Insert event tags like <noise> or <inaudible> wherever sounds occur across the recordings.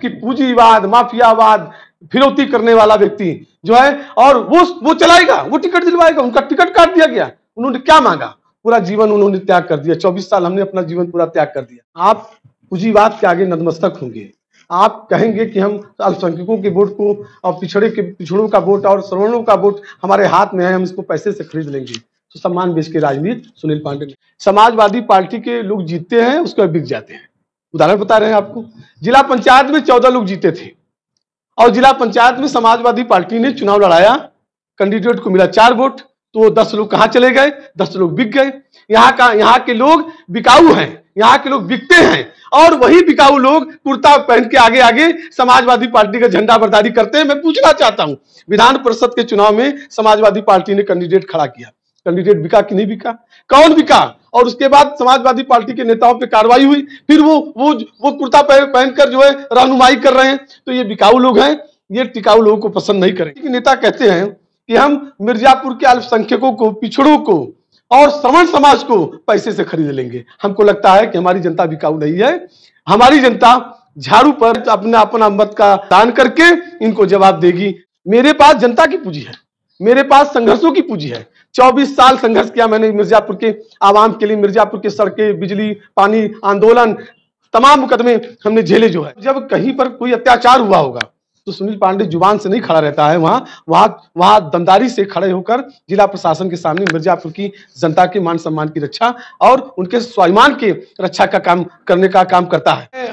कि पूंजीवाद माफियावाद फिरौती करने वाला व्यक्ति जो है और वो वो चलाएगा वो टिकट दिलवाएगा उनका टिकट काट दिया गया उन्होंने क्या मांगा पूरा जीवन उन्होंने त्याग कर दिया चौबीस साल हमने अपना जीवन पूरा त्याग कर दिया आप पूंजीवाद के आगे नतमस्तक होंगे आप कहेंगे कि हम अल्पसंख्यकों के वोट को और पिछड़े के पिछड़ों का वोट और श्रवणों का वोट हमारे हाथ में है हम इसको पैसे से खरीद लेंगे तो सम्मान बेच के राजनीति सुनील पांडे समाजवादी पार्टी के लोग जीतते हैं उसके बिक जाते हैं उदाहरण बता रहे हैं आपको जिला पंचायत में चौदह लोग जीते थे और जिला पंचायत में समाजवादी पार्टी ने चुनाव लड़ाया कैंडिडेट को मिला चार वोट तो वो दस लोग कहाँ चले गए दस लोग बिक गए यहाँ का यहाँ के लोग बिकाऊ हैं यहाँ के लोग बिकते हैं और वही बिकाऊ लोग कुर्ता पहन के आगे आगे समाजवादी पार्टी का झंडा बर्दारी करते हैं मैं पूछना चाहता हूँ विधान परिषद के चुनाव में समाजवादी पार्टी ने कैंडिडेट खड़ा किया कैंडिडेट बिका कि नहीं बिका कौन बिका और उसके बाद समाजवादी पार्टी के नेताओं पे कार्रवाई हुई फिर वो वो वो कुर्ता पहनकर जो है रहनुमाई कर रहे हैं तो ये बिकाऊ लोग हैं ये टिकाऊ लोगों को पसंद नहीं करेंगे नेता कहते हैं कि हम मिर्जापुर के अल्पसंख्यकों को पिछड़ों को और श्रवण समाज को पैसे से खरीद लेंगे हमको लगता है कि हमारी जनता बिकाऊ नहीं है हमारी जनता झाड़ू पर अपना अपना मत का दान करके इनको जवाब देगी मेरे पास जनता की पूंजी है मेरे पास संघर्षों की पूंजी है 24 साल संघर्ष किया मैंने मिर्जापुर के आवाम के लिए मिर्जापुर के सड़कें बिजली पानी आंदोलन तमाम मुकदमे हमने झेले जो है जब कहीं पर कोई अत्याचार हुआ होगा तो सुनील पांडे जुबान से नहीं खड़ा रहता है वहां वहां वहां दमदारी से खड़े होकर जिला प्रशासन के सामने मिर्जापुर की जनता के मान सम्मान की रक्षा और उनके स्वाभिमान के रक्षा का काम करने का काम करता है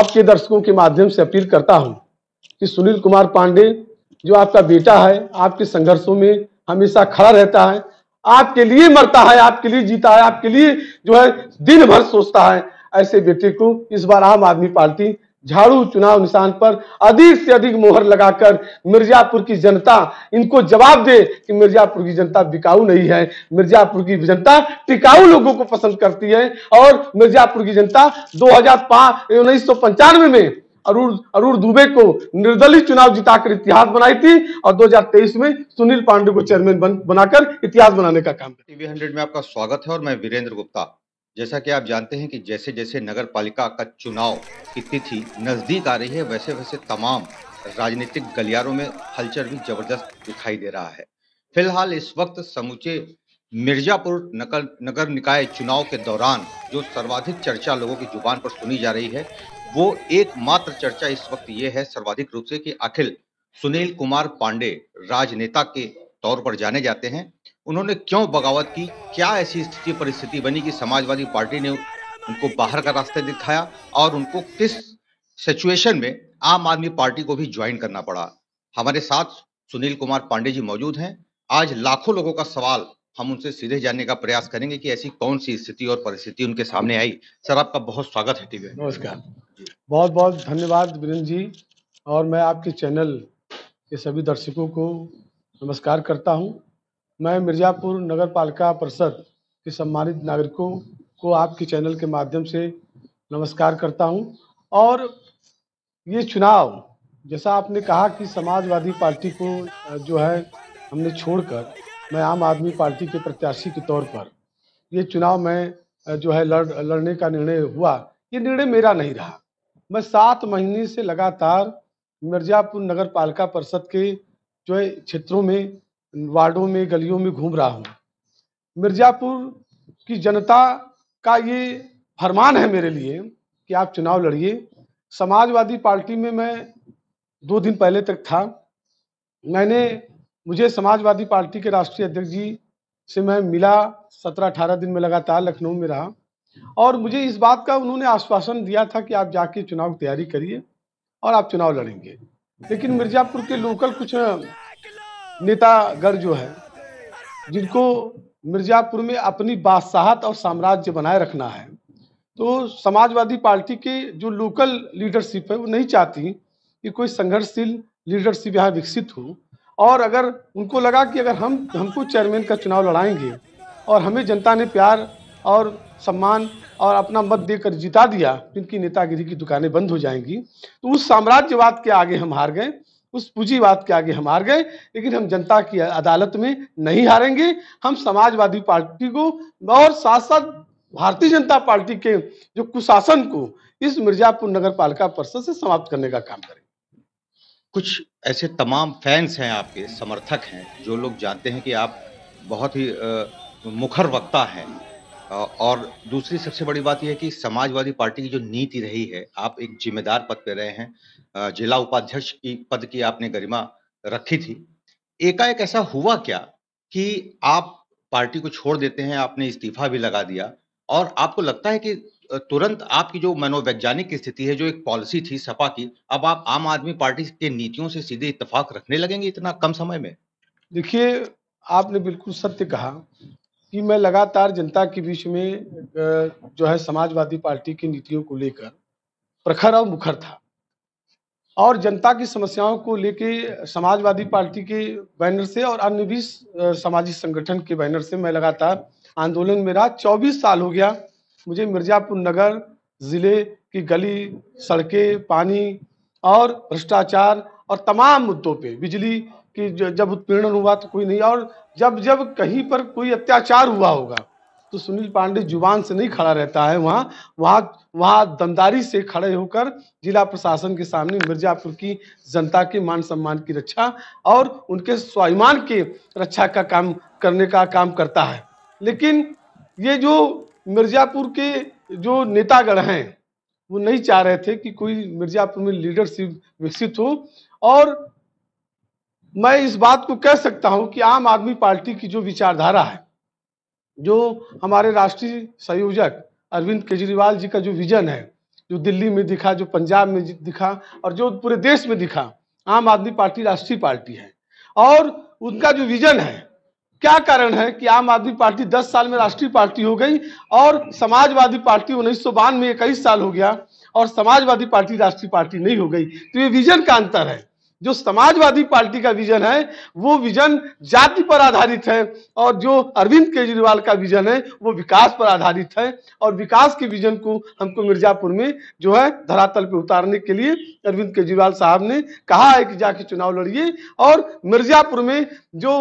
आपके दर्शकों के माध्यम से अपील करता हूँ कि सुनील कुमार पांडे जो आपका बेटा है आपके संघर्षों में हमेशा खड़ा रहता है आपके लिए मरता है आपके लिए जीता है आपके लिए जो है दिन भर सोचता है ऐसे बेटे को इस बार आम आदमी पार्टी झाड़ू चुनाव निशान पर अधिक से अधिक मोहर लगाकर मिर्जापुर की जनता इनको जवाब दे कि मिर्जापुर की जनता बिकाऊ नहीं है मिर्जापुर की जनता टिकाऊ लोगों को पसंद करती है और मिर्जापुर की जनता दो हजार पांच उन्नीस में अरुण अरुण दुबे को निर्दलीय चुनाव जिताकर इतिहास बनाई थी और 2023 में सुनील पांडे को चेयरमैन बन, बनाकर इतिहास बनाने का काम टीवी हंड्रेड में आपका स्वागत है और मैं वीरेंद्र गुप्ता जैसा कि आप जानते हैं कि जैसे जैसे नगर पालिका का चुनाव की तिथि नजदीक आ रही है वैसे वैसे तमाम राजनीतिक गलियारों में हलचल भी जबरदस्त दिखाई दे रहा है फिलहाल इस वक्त समूचे मिर्जापुर नगर निकाय चुनाव के दौरान जो सर्वाधिक चर्चा लोगों की जुबान पर सुनी जा रही है वो एकमात्र चर्चा इस वक्त ये है सर्वाधिक रूप से कि अखिल सुनील कुमार पांडे राजनेता के तौर पर जाने जाते हैं उन्होंने क्यों बगावत की क्या ऐसी स्थिति परिस्थिति बनी कि समाजवादी पार्टी ने उनको बाहर का रास्ता दिखाया और उनको किस सिचुएशन में आम आदमी पार्टी को भी ज्वाइन करना पड़ा हमारे साथ सुनील कुमार पांडे जी मौजूद हैं आज लाखों लोगों का सवाल हम उनसे सीधे जानने का प्रयास करेंगे कि ऐसी कौन सी स्थिति और परिस्थिति उनके सामने आई सर आपका बहुत स्वागत है टीवी नमस्कार बहुत बहुत धन्यवाद वीरेंद्र जी और मैं आपके चैनल के सभी दर्शकों को नमस्कार करता हूं मैं मिर्ज़ापुर नगर पालिका परिषद के सम्मानित नागरिकों को आपके चैनल के माध्यम से नमस्कार करता हूं और ये चुनाव जैसा आपने कहा कि समाजवादी पार्टी को जो है हमने छोड़कर मैं आम आदमी पार्टी के प्रत्याशी के तौर पर ये चुनाव में जो है लड़ लड़ने का निर्णय हुआ ये निर्णय मेरा नहीं रहा मैं सात महीने से लगातार मिर्जापुर नगर पालिका परिषद के जो है क्षेत्रों में वार्डों में गलियों में घूम रहा हूँ मिर्जापुर की जनता का ये फरमान है मेरे लिए कि आप चुनाव लड़िए समाजवादी पार्टी में मैं दो दिन पहले तक था मैंने मुझे समाजवादी पार्टी के राष्ट्रीय अध्यक्ष जी से मैं मिला सत्रह अठारह दिन में लगातार लखनऊ में रहा और मुझे इस बात का उन्होंने आश्वासन दिया था कि आप जाके चुनाव की तैयारी करिए और आप चुनाव लड़ेंगे लेकिन मिर्जापुर के लोकल कुछ नेतागढ़ जो है जिनको मिर्जापुर में अपनी बादशाहत और साम्राज्य बनाए रखना है तो समाजवादी पार्टी के जो लोकल लीडरशिप है वो नहीं चाहती कि कोई संघर्षशील लीडरशिप यहाँ विकसित हो और अगर उनको लगा कि अगर हम हमको चेयरमैन का चुनाव लड़ाएंगे और हमें जनता ने प्यार और सम्मान और अपना मत देकर जिता दिया इनकी नेतागिरी की दुकानें बंद हो जाएंगी तो उस साम्राज्यवाद के आगे हम हार गए उस पूंजीवाद के आगे हम हार गए लेकिन हम जनता की अदालत में नहीं हारेंगे हम समाजवादी पार्टी को और साथ साथ भारतीय जनता पार्टी के जो कुशासन को इस मिर्जापुर नगर पालिका परिषद से समाप्त करने का काम करेंगे कुछ ऐसे तमाम फैंस हैं आपके समर्थक हैं जो लोग जानते हैं कि आप बहुत ही मुखर वक्ता हैं और दूसरी सबसे बड़ी बात यह है कि समाजवादी पार्टी की जो नीति रही है आप एक जिम्मेदार पद पर रहे हैं जिला उपाध्यक्ष की पद की आपने गरिमा रखी थी एकाएक ऐसा हुआ क्या कि आप पार्टी को छोड़ देते हैं आपने इस्तीफा भी लगा दिया और आपको लगता है कि तुरंत आपकी जो मनोवैज्ञानिक स्थिति है जो एक पॉलिसी थी सपा की अब आप आम आदमी पार्टी के नीतियों से सीधे इतफाक रखने लगेंगे इतना कम समय में देखिए आपने बिल्कुल सत्य कहा कि मैं लगातार जनता के बीच में जो है समाजवादी पार्टी की नीतियों को लेकर प्रखर और मुखर था और जनता की समस्याओं को लेकर समाजवादी पार्टी के बैनर से और अन्य भी सामाजिक संगठन के बैनर से मैं लगातार आंदोलन में रहा चौबीस साल हो गया मुझे मिर्जापुर नगर ज़िले की गली सड़कें पानी और भ्रष्टाचार और तमाम मुद्दों पे बिजली की जब उत्पीड़न हुआ तो कोई नहीं और जब जब कहीं पर कोई अत्याचार हुआ होगा तो सुनील पांडे जुबान से नहीं खड़ा रहता है वहाँ वहाँ वहाँ दमदारी से खड़े होकर जिला प्रशासन के सामने मिर्जापुर की जनता के मान सम्मान की रक्षा और उनके स्वाभिमान के रक्षा का काम करने का काम करता है लेकिन ये जो मिर्जापुर के जो नेतागण हैं वो नहीं चाह रहे थे कि कोई मिर्जापुर में लीडरशिप विकसित हो और मैं इस बात को कह सकता हूं कि आम आदमी पार्टी की जो विचारधारा है जो हमारे राष्ट्रीय संयोजक अरविंद केजरीवाल जी का जो विजन है जो दिल्ली में दिखा जो पंजाब में दिखा और जो पूरे देश में दिखा आम आदमी पार्टी राष्ट्रीय पार्टी है और उनका जो विजन है क्या कारण है कि आम आदमी पार्टी 10 साल में राष्ट्रीय पार्टी हो गई और समाजवादी पार्टी उन्नीस सौ बानवे इक्कीस साल हो गया और समाजवादी पार्टी राष्ट्रीय पार्टी नहीं हो गई तो ये विजन का अंतर है जो समाजवादी पार्टी का विजन है वो विजन जाति पर आधारित है और जो अरविंद केजरीवाल का विजन है वो विकास पर आधारित है और विकास के विजन को हमको मिर्जापुर में जो है धरातल पर उतारने के लिए अरविंद केजरीवाल साहब ने कहा है कि जाके चुनाव लड़िए और मिर्जापुर में जो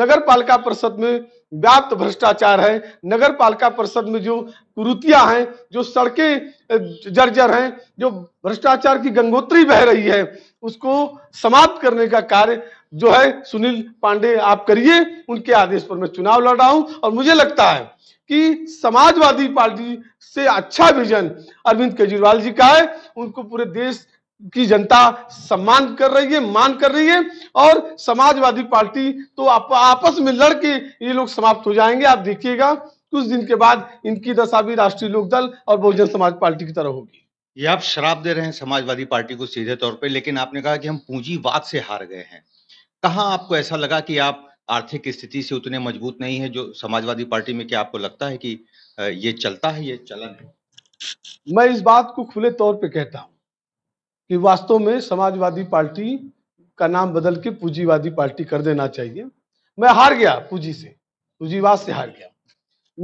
नगर पालिका परिषद में व्याप्त भ्रष्टाचार है नगर पालिका परिषद में जो कुरुतियां हैं जो सड़कें जर्जर हैं जो भ्रष्टाचार की गंगोत्री बह रही है उसको समाप्त करने का कार्य जो है सुनील पांडे आप करिए उनके आदेश पर मैं चुनाव लड़ रहा हूं और मुझे लगता है कि समाजवादी पार्टी से अच्छा विजन अरविंद केजरीवाल जी का है उनको पूरे देश की जनता सम्मान कर रही है मान कर रही है और समाजवादी पार्टी तो आप, आपस में लड़के ये लोग समाप्त हो जाएंगे आप देखिएगा कुछ दिन के बाद इनकी दशा भी राष्ट्रीय लोकदल और बहुजन समाज पार्टी की तरह होगी ये आप शराब दे रहे हैं समाजवादी पार्टी को सीधे तौर पर लेकिन आपने कहा कि हम पूंजीवाद से हार गए हैं कहाँ आपको ऐसा लगा कि आप आर्थिक स्थिति से उतने मजबूत नहीं है जो समाजवादी पार्टी में क्या आपको लगता है कि ये चलता है ये चलन है मैं इस बात को खुले तौर पे कहता हूं कि वास्तव में समाजवादी पार्टी का नाम बदल के पूंजीवादी पार्टी कर देना चाहिए मैं हार गया पूंजी से पूंजीवाद से हार गया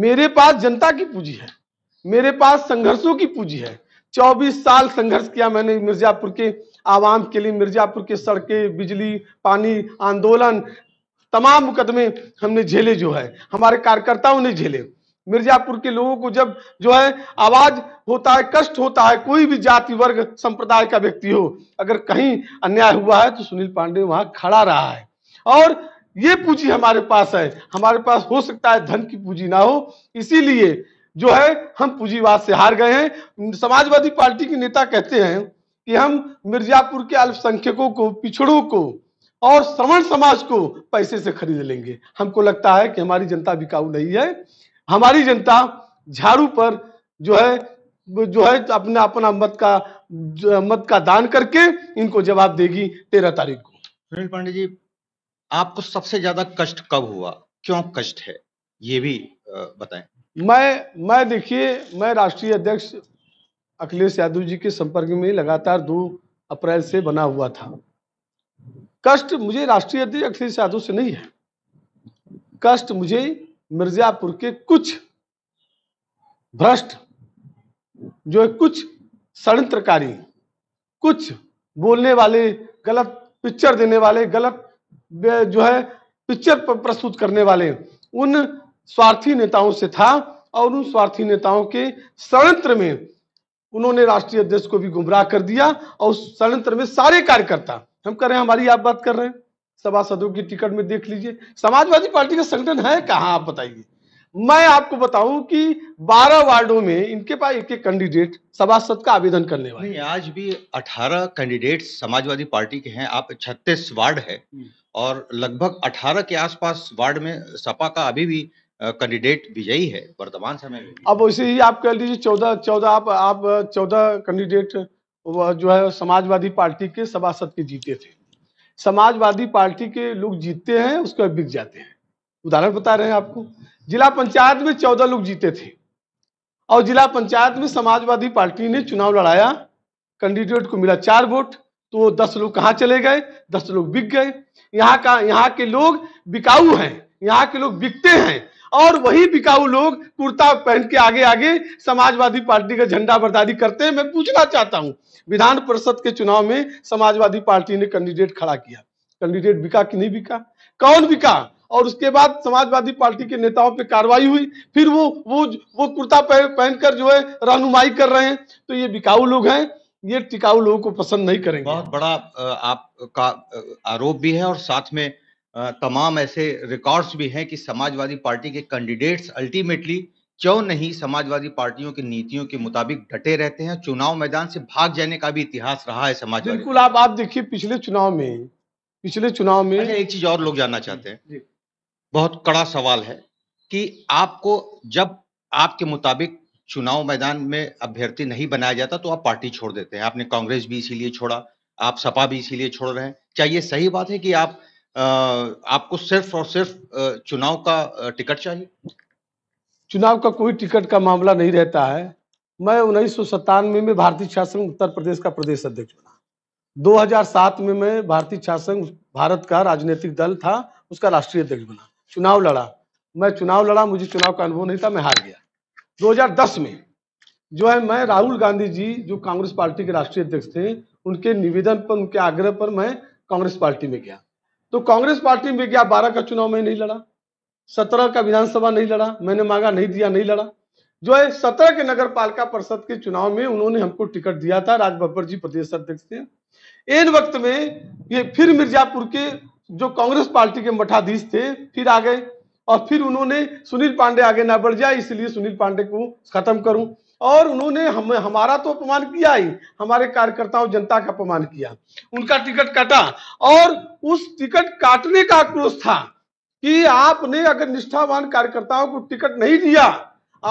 मेरे पास जनता की पूंजी है मेरे पास संघर्षों की पूंजी है 24 साल संघर्ष किया मैंने मिर्जापुर के आवाम के लिए मिर्जापुर के सड़कें बिजली पानी आंदोलन तमाम मुकदमे हमने झेले जो है हमारे कार्यकर्ताओं ने झेले मिर्जापुर के लोगों को जब जो है आवाज होता है कष्ट होता है कोई भी जाति वर्ग संप्रदाय का व्यक्ति हो अगर कहीं अन्याय हुआ है तो सुनील पांडे वहां खड़ा रहा है और ये पूंजी हमारे पास है हमारे पास हो सकता है धन की पूंजी ना हो इसीलिए जो है हम पूंजीवाद से हार गए हैं समाजवादी पार्टी के नेता कहते हैं कि हम मिर्जापुर के अल्पसंख्यकों को पिछड़ों को और श्रवण समाज को पैसे से खरीद लेंगे हमको लगता है कि हमारी जनता बिकाऊ नहीं है हमारी जनता झाड़ू पर जो है जो है अपना अपना मत का मत का दान करके इनको जवाब देगी तेरह तारीख को सुनील पांडे जी आपको सबसे ज्यादा कष्ट कब हुआ क्यों कष्ट है ये भी बताएं मैं मैं देखिए मैं राष्ट्रीय अध्यक्ष अखिलेश यादव जी के संपर्क में लगातार दो अप्रैल से बना हुआ था कष्ट मुझे राष्ट्रीय अध्यक्ष अखिलेश यादव से नहीं है कष्ट मुझे मिर्जापुर के कुछ भ्रष्ट जो है कुछ षडंत्रकारी कुछ बोलने वाले गलत पिक्चर देने वाले गलत जो है पिक्चर प्रस्तुत करने वाले उन स्वार्थी नेताओं से था और उन स्वार्थी नेताओं के षडयंत्र में उन्होंने राष्ट्रीय अध्यक्ष को भी गुमराह कर दिया और उस षडयंत्र में सारे कार्यकर्ता हम कर रहे हैं हमारी आप बात कर रहे हैं सभासदों की टिकट में देख लीजिए समाजवादी पार्टी का संगठन है कहाँ आप बताइए मैं आपको बताऊं कि 12 वार्डों में इनके पास एक एक कैंडिडेट सभासद का आवेदन करने वाले आज भी 18 कैंडिडेट समाजवादी पार्टी के हैं आप 36 वार्ड है हम्म। और लगभग 18 के आसपास वार्ड में सपा का अभी भी कैंडिडेट विजयी है वर्तमान समय में अब वैसे ही आप कह लीजिए चौदह चौदह आप आप चौदह कैंडिडेट जो है समाजवादी पार्टी के सभासद के जीते थे समाजवादी पार्टी के लोग जीतते हैं उसके बिक जाते हैं उदाहरण बता रहे हैं आपको जिला पंचायत में चौदह लोग जीते थे और जिला पंचायत में समाजवादी पार्टी ने चुनाव लड़ाया कैंडिडेट को मिला चार वोट तो वो दस लोग कहाँ चले गए दस लोग बिक गए यहाँ का यहाँ के लोग बिकाऊ हैं यहाँ के लोग बिकते हैं और वही बिकाऊ लोग कुर्ता पहन के आगे आगे समाजवादी पार्टी का झंडा बर्दारी करते हैं मैं पूछना चाहता हूँ विधान परिषद के चुनाव में समाजवादी पार्टी ने कैंडिडेट खड़ा किया कैंडिडेट बिका कि नहीं बिका कौन बिका और उसके बाद समाजवादी पार्टी के नेताओं पे कार्रवाई हुई फिर वो वो वो कुर्ता पहनकर जो है रहनुमाई कर रहे हैं तो ये बिकाऊ लोग हैं ये टिकाऊ लोगों को पसंद नहीं करेंगे बहुत बड़ा आपका आरोप भी है और साथ में तमाम ऐसे रिकॉर्ड्स भी हैं कि समाजवादी पार्टी के कैंडिडेट्स अल्टीमेटली क्यों नहीं समाजवादी पार्टियों की नीतियों के मुताबिक डटे रहते हैं चुनाव मैदान से भाग जाने का भी इतिहास रहा है समाज बिल्कुल आप आप देखिए पिछले चुनाव में पिछले चुनाव में अच्छा, एक चीज और लोग जानना चाहते हैं बहुत कड़ा सवाल है कि आपको जब आपके मुताबिक चुनाव मैदान में अभ्यर्थी नहीं बनाया जाता तो आप पार्टी छोड़ देते हैं आपने कांग्रेस भी इसीलिए छोड़ा आप सपा भी इसीलिए छोड़ रहे हैं क्या ये सही बात है कि आप आपको सिर्फ और सिर्फ चुनाव का टिकट चाहिए चुनाव का कोई टिकट का मामला नहीं रहता है मैं उन्नीस सौ सत्तानवे में भारतीय छात्र संघ उत्तर प्रदेश का प्रदेश अध्यक्ष बना 2007 में मैं भारतीय छात्र संघ भारत का राजनीतिक दल था उसका राष्ट्रीय अध्यक्ष बना चुनाव लड़ा मैं चुनाव लड़ा मुझे चुनाव का अनुभव नहीं था मैं हार गया 2010 में जो है मैं राहुल गांधी जी जो कांग्रेस पार्टी के राष्ट्रीय अध्यक्ष थे उनके निवेदन पर उनके आग्रह पर मैं कांग्रेस पार्टी में गया तो कांग्रेस पार्टी में गया बारह का चुनाव में नहीं लड़ा सत्रह का विधानसभा नहीं लड़ा मैंने मांगा नहीं दिया नहीं लड़ा जो है सत्रह के नगर पालिका परिषद के चुनाव में उन्होंने हमको टिकट दिया था राज बब्बर जी प्रदेश अध्यक्ष थे एन वक्त में ये फिर मिर्जापुर के जो कांग्रेस पार्टी के मठाधीश थे फिर आ गए और फिर उन्होंने सुनील पांडे आगे ना बढ़ जाए इसलिए सुनील पांडे को खत्म करूं और उन्होंने हम हमारा तो अपमान किया ही हमारे कार्यकर्ताओं जनता का अपमान किया उनका टिकट काटा और उस टिकट काटने का आक्रोश था कि आपने अगर निष्ठावान कार्यकर्ताओं को टिकट नहीं दिया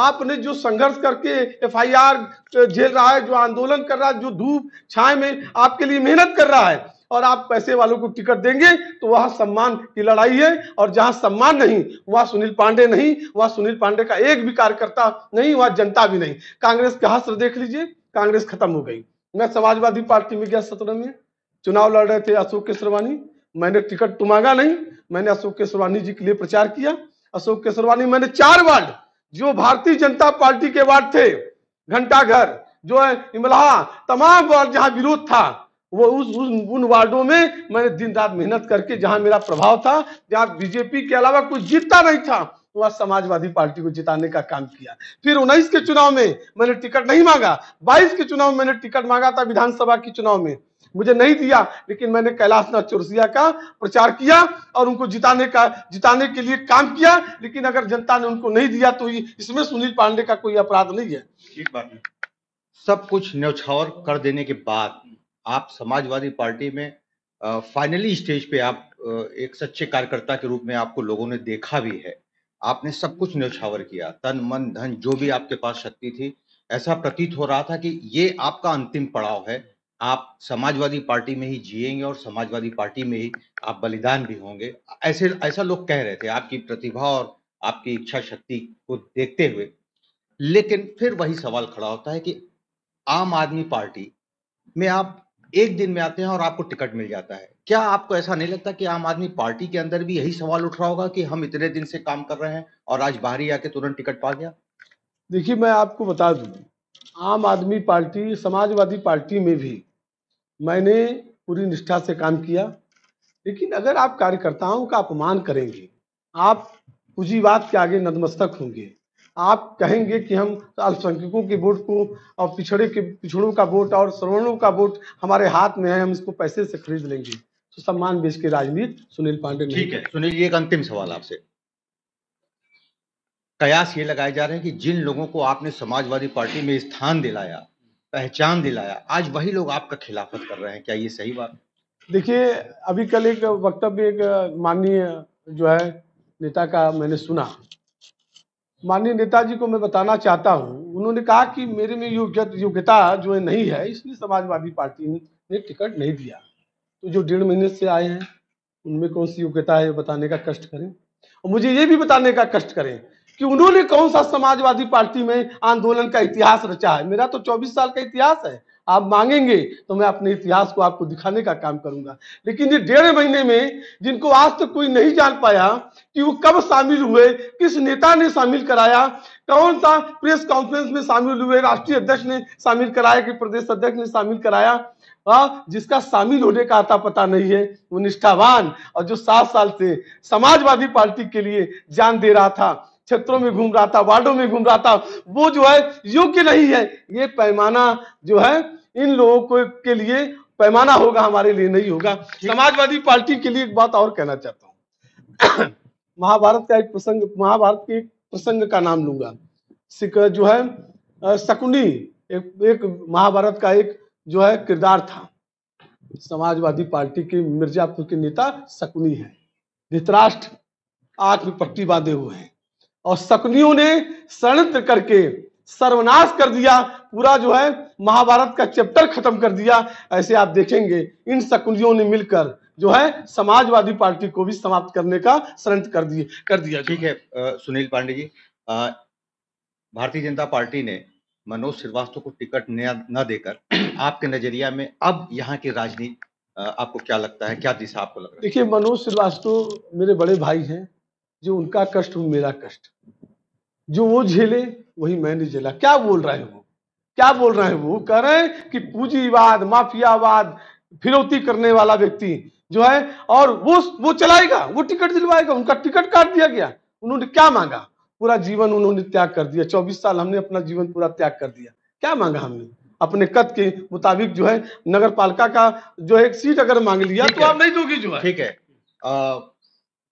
आपने जो संघर्ष करके एफआईआर झेल रहा है जो आंदोलन कर रहा है जो धूप छाए में आपके लिए मेहनत कर रहा है और आप पैसे वालों को टिकट देंगे तो वहां सम्मान की लड़ाई है और जहां सम्मान नहीं वहां सुनील पांडे नहीं वहां सुनील पांडे का एक भी कार्यकर्ता नहीं वहां जनता भी नहीं कांग्रेस का हस्त्र देख लीजिए कांग्रेस खत्म हो गई मैं समाजवादी पार्टी में गया सत्रह में चुनाव लड़ रहे थे अशोक केसरवानी मैंने टिकट तो मांगा नहीं मैंने अशोक केसरवानी जी के लिए प्रचार किया अशोक केसरवानी मैंने चार वार्ड जो भारतीय जनता पार्टी के वार्ड थे घंटाघर जो है इमलाहा तमाम वार्ड जहां विरोध था वो उस, उस उन वार्डों में मैंने दिन रात मेहनत करके जहां मेरा प्रभाव था जहां बीजेपी के अलावा कुछ जीतता नहीं था वहां समाजवादी पार्टी को जिताने का काम किया फिर उन्नीस के चुनाव में मैंने टिकट नहीं मांगा बाईस के चुनाव में मैंने टिकट मांगा था विधानसभा के चुनाव में मुझे नहीं दिया लेकिन मैंने कैलाश नाथ चौरसिया का प्रचार किया और उनको जिताने का जिताने के लिए काम किया लेकिन अगर जनता ने उनको नहीं दिया तो इसमें सुनील पांडे का कोई अपराध नहीं है ठीक बात सब कुछ न्यौछावर कर देने के बाद आप समाजवादी पार्टी में फाइनली स्टेज पे आप एक सच्चे कार्यकर्ता के रूप में आपको लोगों ने देखा भी है आपने सब कुछ न्यौछावर किया तन मन धन जो भी आपके पास शक्ति थी ऐसा प्रतीत हो रहा था कि ये आपका अंतिम पड़ाव है आप समाजवादी पार्टी में ही जिएंगे और समाजवादी पार्टी में ही आप बलिदान भी होंगे ऐसे ऐसा लोग कह रहे थे आपकी प्रतिभा और आपकी इच्छा शक्ति को देखते हुए लेकिन फिर वही सवाल खड़ा होता है कि आम आदमी पार्टी में आप एक दिन में आते हैं और आपको टिकट मिल जाता है क्या आपको ऐसा नहीं लगता कि आम आदमी पार्टी के अंदर भी यही सवाल उठ रहा होगा कि हम इतने दिन से काम कर रहे हैं और आज बाहरी आके तुरंत टिकट पा गया देखिए मैं आपको बता दूं आम आदमी पार्टी समाजवादी पार्टी में भी मैंने पूरी निष्ठा से काम किया लेकिन अगर आप कार्यकर्ताओं का अपमान करेंगे आप बात के आगे नतमस्तक होंगे आप कहेंगे कि हम अल्पसंख्यकों के वोट को और पिछड़े के पिछड़ों का वोट और श्रवणों का वोट हमारे हाथ में है हम इसको पैसे से खरीद लेंगे तो सम्मान बेच के राजनीति सुनील पांडे ठीक है सुनील जी एक अंतिम सवाल आपसे कयास ये लगाए जा रहे हैं कि जिन लोगों को आपने समाजवादी पार्टी में स्थान दिलाया पहचान दिलाया आज वही लोग आपका खिलाफत कर रहे हैं क्या ये सही बात देखिए अभी कल एक वक्तव्य एक माननीय जो है नेता का मैंने सुना माननीय नेताजी को मैं बताना चाहता हूँ उन्होंने कहा कि मेरे में योग्यता जो नहीं है इसलिए समाजवादी पार्टी ने टिकट नहीं दिया तो जो डेढ़ महीने से आए हैं उनमें कौन सी योग्यता है बताने का कष्ट करें और मुझे ये भी बताने का कष्ट करें कि उन्होंने कौन सा समाजवादी पार्टी में आंदोलन का इतिहास रचा है मेरा तो 24 साल का इतिहास है आप मांगेंगे तो मैं अपने इतिहास को आपको दिखाने का काम करूंगा लेकिन ये डेढ़ महीने में जिनको आज तक तो कोई नहीं जान पाया कि वो कब शामिल हुए किस नेता ने शामिल कराया कौन सा प्रेस कॉन्फ्रेंस में शामिल हुए राष्ट्रीय अध्यक्ष ने शामिल कराया कि प्रदेश अध्यक्ष ने शामिल कराया आ, हाँ, जिसका शामिल होने का आता पता नहीं है वो निष्ठावान और जो सात साल से समाजवादी पार्टी के लिए जान दे रहा था क्षेत्रों में घूम रहा था वार्डो में घूम रहा था वो जो है योग्य नहीं है ये पैमाना जो है इन लोगों को के लिए पैमाना होगा हमारे लिए नहीं होगा समाजवादी पार्टी के लिए एक बात और कहना चाहता हूँ <clears throat> महाभारत का एक प्रसंग महाभारत के प्रसंग का नाम लूंगा जो है शकुनी एक, एक महाभारत का एक जो है किरदार था समाजवादी पार्टी के मिर्जापुर के नेता शकुनी है धृतराष्ट्र आठ में पट्टी बांधे हुए हैं और शकुनियों ने षडयंत्र करके सर्वनाश कर दिया पूरा जो है महाभारत का चैप्टर खत्म कर दिया ऐसे आप देखेंगे इन शकुनियों ने मिलकर जो है समाजवादी पार्टी को भी समाप्त करने का षडयंत्र कर दिए कर दिया ठीक है सुनील पांडे जी भारतीय जनता पार्टी ने मनोज श्रीवास्तव को टिकट न देकर आपके नजरिया में अब यहाँ की राजनीति आपको क्या लगता है क्या दिशा आपको लग रहा है देखिए मनोज श्रीवास्तव मेरे बड़े भाई हैं जो उनका कष्ट वो मेरा कष्ट जो वो झेले वही मैंने झेला क्या बोल रहे हैं वो क्या बोल रहे हैं वो कह रहे हैं कि पूंजीवाद माफियावाद फिरौती करने वाला व्यक्ति जो है और वो वो चलाएगा वो टिकट दिलवाएगा उनका टिकट काट दिया गया उन्होंने क्या मांगा पूरा जीवन उन्होंने त्याग कर दिया चौबीस साल हमने अपना जीवन पूरा त्याग कर दिया क्या मांगा हमने अपने कद के मुताबिक जो है नगर पालिका का जो है सीट अगर मांग लिया तो आप नहीं दोगी जो है ठीक है आ,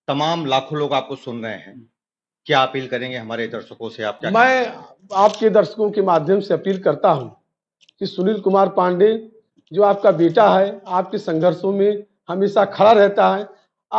तमाम लाखों लोग आपको सुन रहे हैं क्या अपील करेंगे हमारे दर्शकों से आप क्या मैं आपके दर्शकों के माध्यम से अपील करता हूँ कि सुनील कुमार पांडे जो आपका बेटा है आपके संघर्षों में हमेशा खड़ा रहता है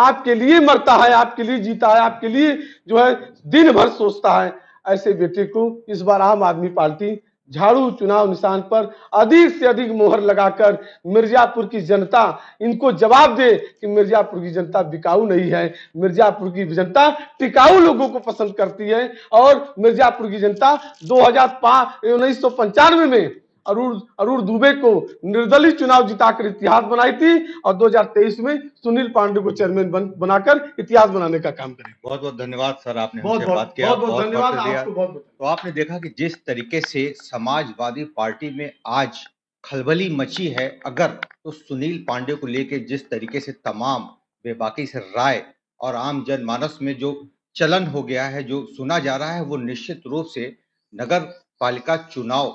आपके लिए मरता है आपके लिए जीता है आपके लिए जो है दिन भर सोचता है ऐसे बेटे को इस बार आम आदमी पार्टी झाड़ू चुनाव निशान पर अधिक से अधिक मोहर लगाकर मिर्जापुर की जनता इनको जवाब दे कि मिर्जापुर की जनता बिकाऊ नहीं है मिर्जापुर की जनता टिकाऊ लोगों को पसंद करती है और मिर्जापुर की जनता दो हजार पांच उन्नीस में अरुण अरुण दुबे को निर्दलीय चुनाव जिताकर इतिहास बनाई थी और 2023 में सुनील पांडे को चेयरमैन बन, बनाकर इतिहास बनाने का काम करें बहुत बहुत धन्यवाद सर आपने बहुत बहुत, बात किया बहुत बहुत धन्यवाद आपको बहुत तो आपने देखा कि जिस तरीके से समाजवादी पार्टी में आज खलबली मची है अगर तो सुनील पांडे को लेकर जिस तरीके से तमाम बेबाकी से राय और आम जनमानस में जो चलन हो गया है जो सुना जा रहा है वो निश्चित रूप से नगर पालिका चुनाव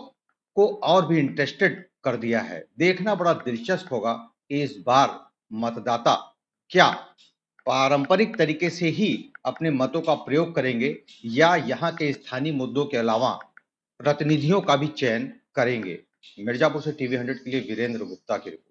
को और भी इंटरेस्टेड कर दिया है देखना बड़ा दिलचस्प होगा कि इस बार मतदाता क्या पारंपरिक तरीके से ही अपने मतों का प्रयोग करेंगे या यहाँ के स्थानीय मुद्दों के अलावा प्रतिनिधियों का भी चयन करेंगे मिर्जापुर से टीवी हंड्रेड के लिए वीरेंद्र गुप्ता की